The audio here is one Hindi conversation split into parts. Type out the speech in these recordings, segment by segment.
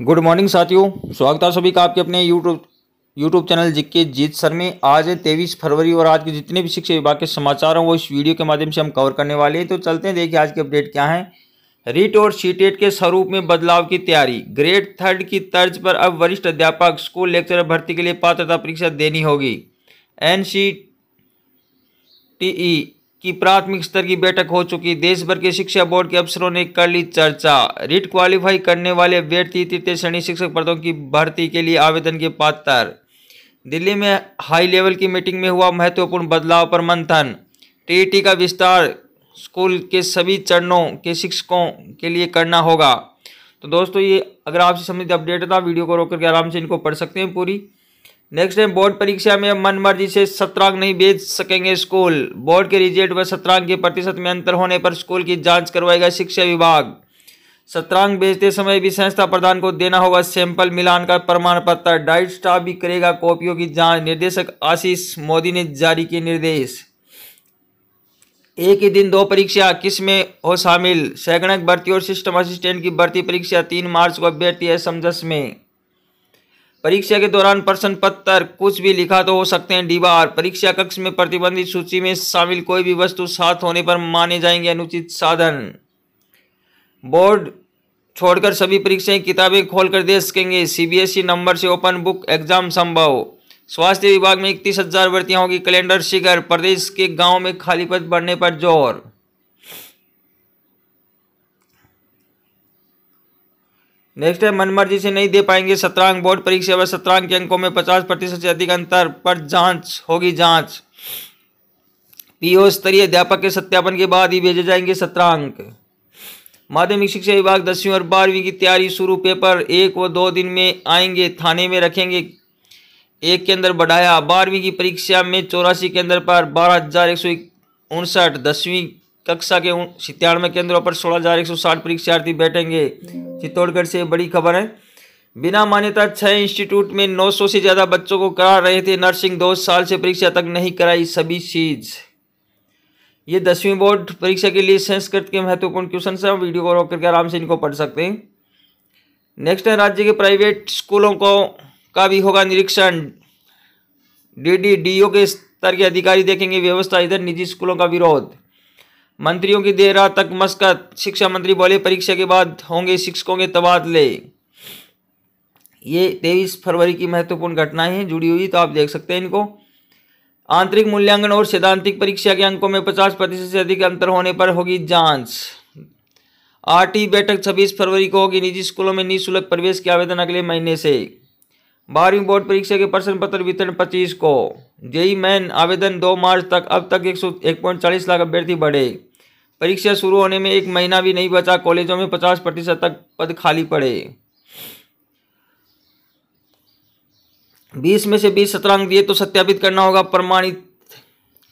गुड मॉर्निंग साथियों स्वागत है सभी का आपके अपने यूट्यूब यूट्यूब चैनल जिक्के जीत सर में आज है तेईस फरवरी और आज के जितने भी शिक्षा विभाग के समाचार हैं वो इस वीडियो के माध्यम से हम कवर करने वाले हैं तो चलते हैं देखिए आज के अपडेट क्या है रीट और सीटेट के स्वरूप में बदलाव की तैयारी ग्रेड थर्ड की तर्ज पर अब वरिष्ठ अध्यापक स्कूल लेक्चर भर्ती के लिए पात्रता परीक्षा देनी होगी एन सी टी ई की प्राथमिक स्तर की बैठक हो चुकी देश भर के शिक्षा बोर्ड के अफसरों ने कर ली चर्चा रिट क्वालिफाई करने वाले अभ्यर्थी तृतीय श्रेणी शिक्षक पदों की भर्ती के लिए आवेदन के पात्र दिल्ली में हाई लेवल की मीटिंग में हुआ महत्वपूर्ण बदलाव पर मंथन टी का विस्तार स्कूल के सभी चरणों के शिक्षकों के लिए करना होगा तो दोस्तों ये अगर आपसे संबंधित अपडेट था तो वीडियो को रोक करके आराम से इनको पढ़ सकते हैं पूरी नेक्स्ट है बोर्ड परीक्षा में मन मर्जी से सत्रांक नहीं भेज सकेंगे स्कूल बोर्ड के रिजल्ट व सत्रांक के प्रतिशत में अंतर होने पर स्कूल की जांच करवाएगा शिक्षा विभाग सत्रांक भेजते समय भी संस्था प्रधान को देना होगा सैंपल मिलान का प्रमाण पत्र डाइट स्टाफ भी करेगा कॉपियों की जाँच निर्देशक आशीष मोदी ने जारी किए निर्देश एक ही दिन दो परीक्षा किस में हो शामिल शैक्षणिक भर्ती और सिस्टम असिस्टेंट की भर्ती परीक्षा तीन मार्च को अभ्यर्थी है समझस में परीक्षा के दौरान प्रश्न पत्र कुछ भी लिखा तो हो सकते हैं डीवार परीक्षा कक्ष में प्रतिबंधित सूची में शामिल कोई भी वस्तु साथ होने पर माने जाएंगे अनुचित साधन बोर्ड छोड़कर सभी परीक्षाएं किताबें खोलकर दे सकेंगे सीबीएसई नंबर से ओपन बुक एग्जाम संभव स्वास्थ्य विभाग में इकतीस हजार भर्तियां होगी कैलेंडर शिखर प्रदेश के गाँव में खाली पद बढ़ने पर जोर नेक्स्ट है मनमर्जी से नहीं दे पाएंगे सत्रांग बोर्ड परीक्षा व सत्रांग के अंकों में पचास प्रतिशत से अधिक अंतर पर जांच होगी जांच पीओ स्तरीय अध्यापक के सत्यापन के बाद ही भेजे जाएंगे सत्रांक माध्यमिक शिक्षा विभाग दसवीं और बारहवीं की तैयारी शुरू पेपर एक व दो दिन में आएंगे थाने में रखेंगे एक के अंदर बढ़ाया बारहवीं की परीक्षा में चौरासी के अंदर पर बारह हजार एक सौ उनसठ दसवीं कक्षा के सितानवे केंद्रों पर सोलह हजार एक सौ साठ परीक्षार्थी बैठेंगे चित्तौड़गढ़ से बड़ी खबर है बिना मान्यता छह इंस्टीट्यूट में नौ सौ से ज़्यादा बच्चों को करा रहे थे नर्सिंग दो साल से परीक्षा तक नहीं कराई सभी चीज़ ये दसवीं बोर्ड परीक्षा के लिए संस्कृत के महत्वपूर्ण क्वेश्चन है वीडियो को रोक करके आराम से इनको पढ़ सकते हैं नेक्स्ट है राज्य के प्राइवेट स्कूलों को का भी होगा निरीक्षण डीडीडीओ के स्तर के अधिकारी देखेंगे व्यवस्था इधर निजी स्कूलों का विरोध मंत्रियों की देर रात तक मस्कत शिक्षा मंत्री बोले परीक्षा के बाद होंगे शिक्षकों के तबादले ये तेईस फरवरी की महत्वपूर्ण घटनाएं हैं जुड़ी हुई तो आप देख सकते हैं इनको आंतरिक मूल्यांकन और सैद्धांतिक परीक्षा के अंकों में पचास प्रतिशत से अधिक अंतर होने पर होगी जांच आरटी बैठक छब्बीस फरवरी को होगी निजी स्कूलों में निःशुल्क प्रवेश के आवेदन अगले महीने से बारहवीं बोर्ड परीक्षा के प्रश्न पत्र वितरण पच्चीस को जेई मैन आवेदन दो मार्च तक अब तक एक सौ एक पॉइंट चालीस लाख अभ्यर्थी बढ़े परीक्षा शुरू होने में एक महीना भी नहीं बचा कॉलेजों में पचास प्रतिशत तक पद खाली पड़े बीस में से बीस सत्रांक दिए तो सत्यापित करना होगा प्रमाणित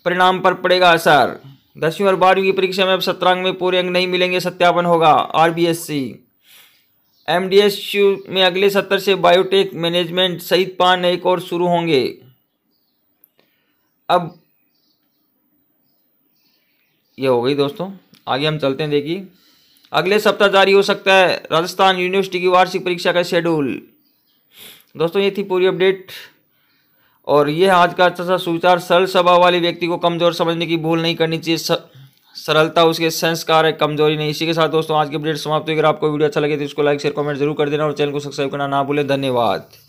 परिणाम पर पड़ेगा असर दसवीं और बारहवीं की परीक्षा में अब सत्रांक में पूरे अंक नहीं मिलेंगे सत्यापन होगा आरबीएससी एमडीएस में अगले सत्र से बायोटेक मैनेजमेंट सहित पांच नए कोर्स शुरू होंगे अब ये हो गई दोस्तों आगे हम चलते हैं देखिए अगले सप्ताह जारी हो सकता है राजस्थान यूनिवर्सिटी की वार्षिक परीक्षा का शेड्यूल दोस्तों ये थी पूरी अपडेट और ये आज का अच्छा सा सुचार सरल स्वभाव वाले व्यक्ति को कमज़ोर समझने की भूल नहीं करनी चाहिए सरलता उसके संस्कार है कमजोरी नहीं इसी के साथ दोस्तों आज की अपडेट समाप्त हुई अगर आपको वीडियो अच्छा लगे तो इसको लाइक शेयर कमेंट जरूर कर देना और चैनल को सब्सक्राइब करना ना भूलें धन्यवाद